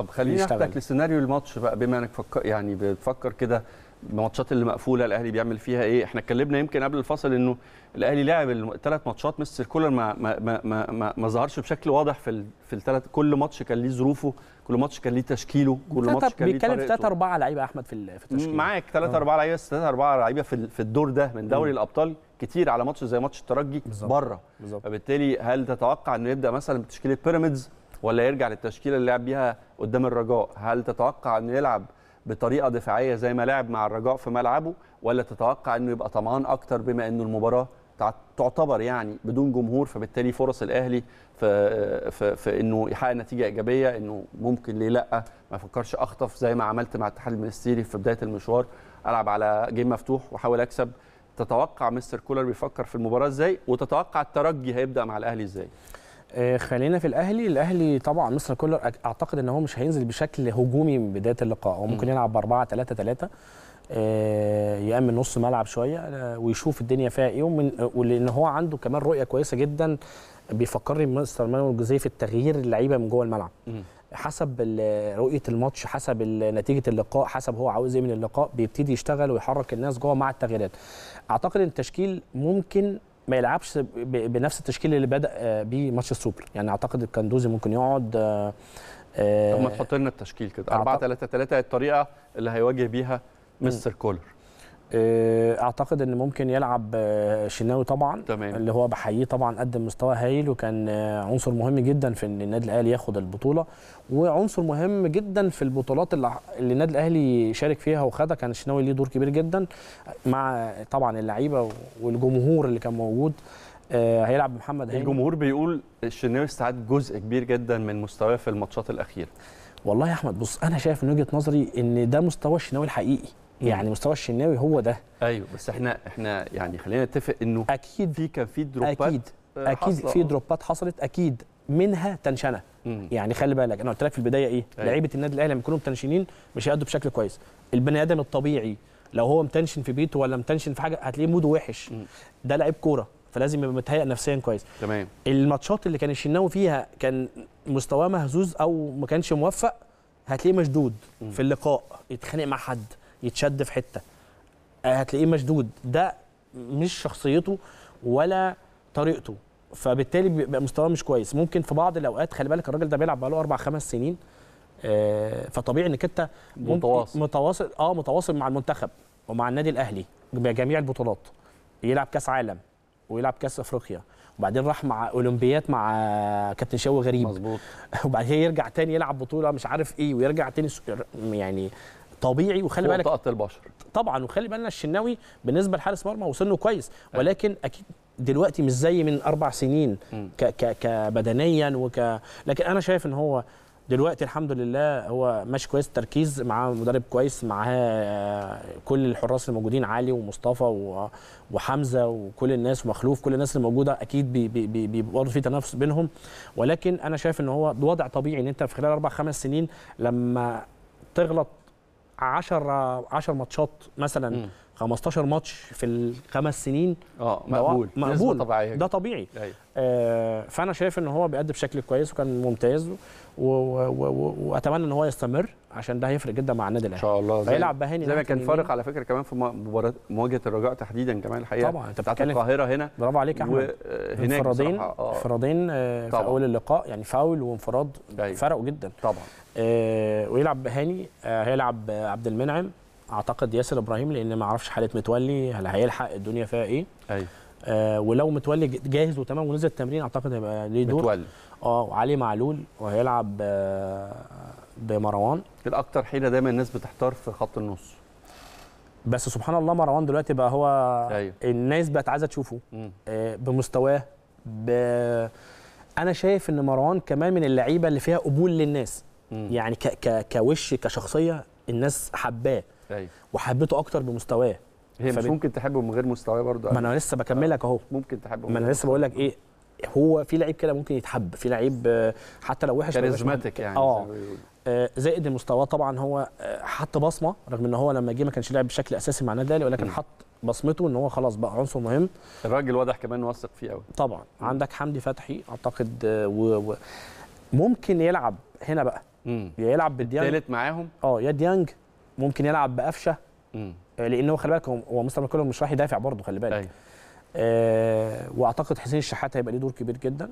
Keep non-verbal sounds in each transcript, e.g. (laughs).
طب خليني اخدك لسيناريو الماتش بقى بما انك فكر يعني بتفكر كده الماتشات اللي مقفوله الاهلي بيعمل فيها ايه احنا اتكلمنا يمكن قبل الفصل انه الاهلي لعب الثلاث ماتشات مستر كولر ما ما ما ما, ما ظهرش بشكل واضح في في الثلاث كل ماتش كان ليه ظروفه كل ماتش كان ليه تشكيله كل ماتش كان ليه بيتكلم في 3 4 لعيبه احمد في التشكيل معاك 3 4 لعيبه 3 4 لعيبه في في الدور ده من دوري الابطال كتير على ماتش زي ماتش الترجي بره فبالتالي هل تتوقع انه يبدا مثلا بتشكيله بيراميدز ولا يرجع للتشكيله اللي لعب بيها قدام الرجاء هل تتوقع انه يلعب بطريقه دفاعيه زي ما لعب مع الرجاء في ملعبه ولا تتوقع انه يبقى طمعان اكتر بما انه المباراه تعتبر يعني بدون جمهور فبالتالي فرص الاهلي في, في, في انه يحقق نتيجه ايجابيه انه ممكن ليه لا ما فكرش اخطف زي ما عملت مع الاتحاد المنستيري في بدايه المشوار العب على جيم مفتوح واحاول اكسب تتوقع مستر كولر بيفكر في المباراه ازاي وتتوقع الترجي هيبدا مع الاهلي ازاي آه، خلينا في الاهلي الاهلي طبعا مستر كولر اعتقد ان هو مش هينزل بشكل هجومي من بدايه اللقاء هو ممكن يلعب ب 4 3 3 يامن نص ملعب شويه آه، ويشوف الدنيا فيها ايه ومن ولان هو عنده كمان رؤيه كويسه جدا بيفكرني مستر مانويل جوزيه في التغيير اللعيبه من جوه الملعب حسب رؤيه الماتش حسب نتيجه اللقاء حسب هو عاوز ايه من اللقاء بيبتدي يشتغل ويحرك الناس جوه مع التغييرات اعتقد ان التشكيل ممكن ما يلعبش بنفس التشكيل اللي بدا آه، بيه ماتش السوبر يعني اعتقد الكندوزي ممكن يقعد آه، طب ما آه، تحط لنا التشكيل كده 4 3 3 الطريقه اللي هيواجه بيها مستر كولر آه، اعتقد ان ممكن يلعب آه، شناوي طبعا تمام. اللي هو بحييه طبعا قدم مستوى هايل وكان آه، عنصر مهم جدا في ان النادي الاهلي ياخد البطوله وعنصر مهم جدا في البطولات اللي النادي الاهلي شارك فيها وخدها كان الشناوي ليه دور كبير جدا مع طبعا اللعيبه والجمهور اللي كان موجود هيلعب محمد هاني الجمهور بيقول الشناوي استعاد جزء كبير جدا من مستواه في الماتشات الاخيره والله يا احمد بص انا شايف من وجهه نظري ان ده مستوى الشناوي الحقيقي يعني مستوى الشناوي هو ده ايوه بس احنا احنا يعني خلينا نتفق انه اكيد في كان في دروبات اكيد آه، اكيد في دروبات حصلت اكيد منها تنشنه مم. يعني خلي بالك انا قلت لك في البدايه ايه أيوة. لعيبه النادي الاهلي لما يكونوا متنشنين مش هيأدوا بشكل كويس البني ادم الطبيعي لو هو متنشن في بيته ولا متنشن في حاجه هتلاقيه موده وحش مم. ده لعيب كوره فلازم يبقى متهيئ نفسيا كويس تمام الماتشات اللي كان الشناوي فيها كان مستواه مهزوز او ما كانش موفق هتلاقيه مشدود في اللقاء يتخانق مع حد يتشد في حته آه، هتلاقيه مشدود ده مش شخصيته ولا طريقته فبالتالي بيبقى مستواه مش كويس ممكن في بعض الاوقات خلي بالك الراجل ده بيلعب بقاله اربع خمس سنين آه، فطبيعي انك انت متواصل متواصل اه متواصل مع المنتخب ومع النادي الاهلي بجميع البطولات يلعب كاس عالم ويلعب كاس افريقيا وبعدين راح مع اولمبيات مع كابتن شوقي غريب مظبوط (laughs) وبعدين يرجع تاني يلعب بطوله مش عارف ايه ويرجع تاني يعني طبيعي وخلي بالك طاقه البشر طبعا وخلي بالنا الشناوي بالنسبه لحارس مرمى وسنه كويس ولكن اكيد دلوقتي مش زي من اربع سنين ك ك كبدنيا وك لكن انا شايف ان هو دلوقتي الحمد لله هو ماشي كويس تركيز معاه مدرب كويس معاه كل الحراس الموجودين علي ومصطفى وحمزه وكل الناس ومخلوف كل الناس الموجوده اكيد برضه في تنافس بينهم ولكن انا شايف ان هو وضع طبيعي ان انت في خلال اربع خمس سنين لما تغلط 10 10 ماتشات مثلا م. 15 ماتش في الخمس سنين اه مقبول مقبول طبيعية ده طبيعي أيوة. آه فانا شايف ان هو بيأدي بشكل كويس وكان ممتاز واتمنى ان هو يستمر عشان ده هيفرق جدا مع النادي الاهلي ان شاء الله هيلعب بهاني زي ما كان فارق على فكره كمان في مباراه مواجهه الرجاء تحديدا كمان الحقيقه طبعا انت بتاعت القاهره هنا برافو عليك احمد وهناك انفرادين آه. انفرادين آه في اول اللقاء يعني فاول وانفراد أيوة. فرقوا جدا طبعا آه ويلعب بهاني آه هيلعب عبد المنعم اعتقد ياسر ابراهيم لان ما اعرفش حاله متولي هل هيلحق الدنيا فيها ايه ايوه آه ولو متولي جاهز وتمام ونزل التمرين اعتقد هيبقى ليه دور متولي اه وعلي معلول وهيلعب آه بمروان الاكثر حيله دايما الناس بتحتار في خط النص بس سبحان الله مروان دلوقتي بقى هو أيوه. الناس بقت عايزه تشوفه آه بمستواه ب... انا شايف ان مروان كمان من اللعيبه اللي فيها قبول للناس مم. يعني ك... ك... كوش كشخصيه الناس حباه أيوة. وحبيته اكتر بمستواه هي مش ممكن تحبه من غير مستواه برضه ما انا لسه بكملك اهو ممكن تحبه ما انا لسه بقول لك ايه هو في لعيب كده ممكن يتحب في لعيب حتى لو وحش كاريزماتيك يعني اه, آه، زائد المستوى طبعا هو آه، حط بصمه رغم ان هو لما جه ما كانش لعب بشكل اساسي مع النادي الاهلي ولكن حط بصمته ان هو خلاص بقى عنصر مهم الراجل واضح كمان واثق فيه قوي طبعا م. عندك حمدي فتحي اعتقد آه، و... و... ممكن يلعب هنا بقى م. يلعب بالديانج الثالث معاهم اه يا ديانج ممكن يلعب بقفشه آه، لانه خلي بالك هو مستر ماكولوم مش راح يدافع برضه خلي بالك ايوه آه واعتقد حسين الشحات هيبقى ليه دور كبير جدا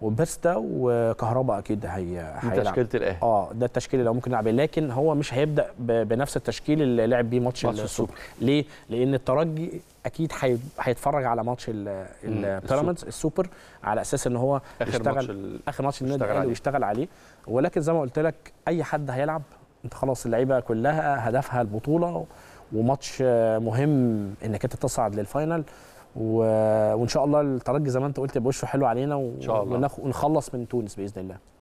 وبستا وكهرباء اكيد هي دي تشكيله الاهلي اه ده التشكيل اللي هو ممكن يلعب لكن هو مش هيبدا بنفس التشكيل اللي لعب بيه ماتش, ماتش السوبر ليه؟ لان الترجي اكيد هيتفرج على ماتش البيراميدز السوبر على اساس ان هو آخر يشتغل ماتش اخر ماتش النادي الاهلي ويشتغل عليه ولكن زي ما قلت لك اي حد هيلعب انت خلاص اللعيبه كلها هدفها البطوله وماتش مهم انك انت تصعد للفاينل و... وان شاء الله الترجي زي ما انت قلت يبقى وشه حلو علينا و... إن شاء الله. ونخلص من تونس باذن الله